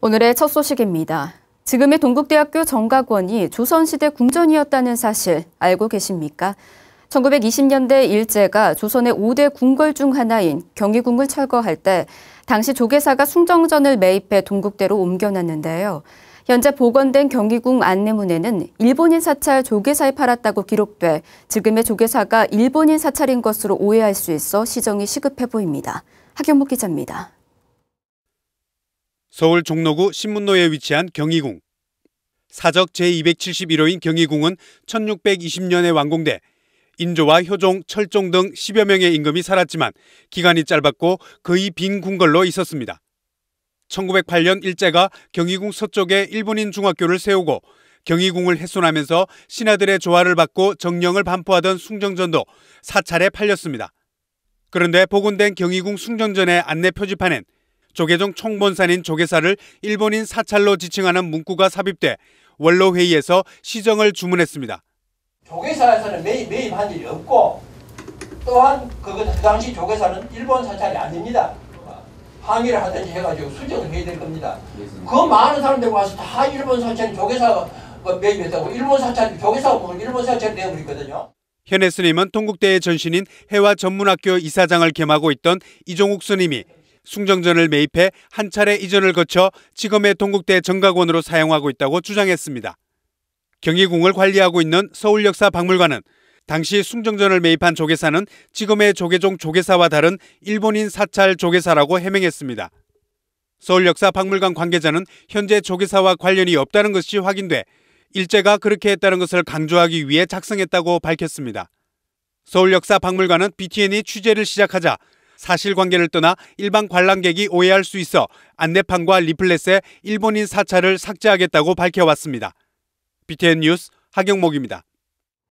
오늘의 첫 소식입니다. 지금의 동국대학교 정각원이 조선시대 궁전이었다는 사실 알고 계십니까? 1920년대 일제가 조선의 5대 궁궐 중 하나인 경희궁을 철거할 때 당시 조계사가 숭정전을 매입해 동국대로 옮겨놨는데요. 현재 복원된 경희궁 안내문에는 일본인 사찰 조계사에 팔았다고 기록돼 지금의 조계사가 일본인 사찰인 것으로 오해할 수 있어 시정이 시급해 보입니다. 하경목 기자입니다. 서울 종로구 신문로에 위치한 경희궁. 사적 제271호인 경희궁은 1620년에 완공돼 인조와 효종, 철종 등 10여 명의 임금이 살았지만 기간이 짧았고 거의 빈 궁궐로 있었습니다. 1908년 일제가 경희궁 서쪽에 일본인 중학교를 세우고 경희궁을 훼손하면서 신하들의 조화를 받고 정령을 반포하던 숭정전도 사찰에 팔렸습니다. 그런데 복원된 경희궁 숭정전의 안내 표지판엔 조계종 총본산인 조계사를 일본인 사찰로 지칭하는 문구가 삽입돼 원로회의에서 시정을 주문했습니다. 조계사에서는 매입, 매입한 일이 없고 또한 그 당시 조계사는 일본 사찰이 아닙니다. 항의를 하든지 해가지고 수정을 해야 될 겁니다. 그 많은 사람들 와서 다 일본 사찰이 조계사가 뭐 매입했다고 일본 사찰이 조계사가 보 뭐 일본 사찰이 내버리거든요. 현해 스님은 통국대의 전신인 해와 전문학교 이사장을 겸하고 있던 이종욱 스님이 숭정전을 매입해 한 차례 이전을 거쳐 지금의 동국대 정각원으로 사용하고 있다고 주장했습니다. 경희궁을 관리하고 있는 서울역사박물관은 당시 숭정전을 매입한 조계사는 지금의 조계종 조계사와 다른 일본인 사찰 조계사라고 해명했습니다. 서울역사박물관 관계자는 현재 조계사와 관련이 없다는 것이 확인돼 일제가 그렇게 했다는 것을 강조하기 위해 작성했다고 밝혔습니다. 서울역사박물관은 BTN이 취재를 시작하자 사실관계를 떠나 일반 관람객이 오해할 수 있어 안내판과 리플렛에 일본인 사찰을 삭제하겠다고 밝혀왔습니다. BTN 뉴스 하경목입니다.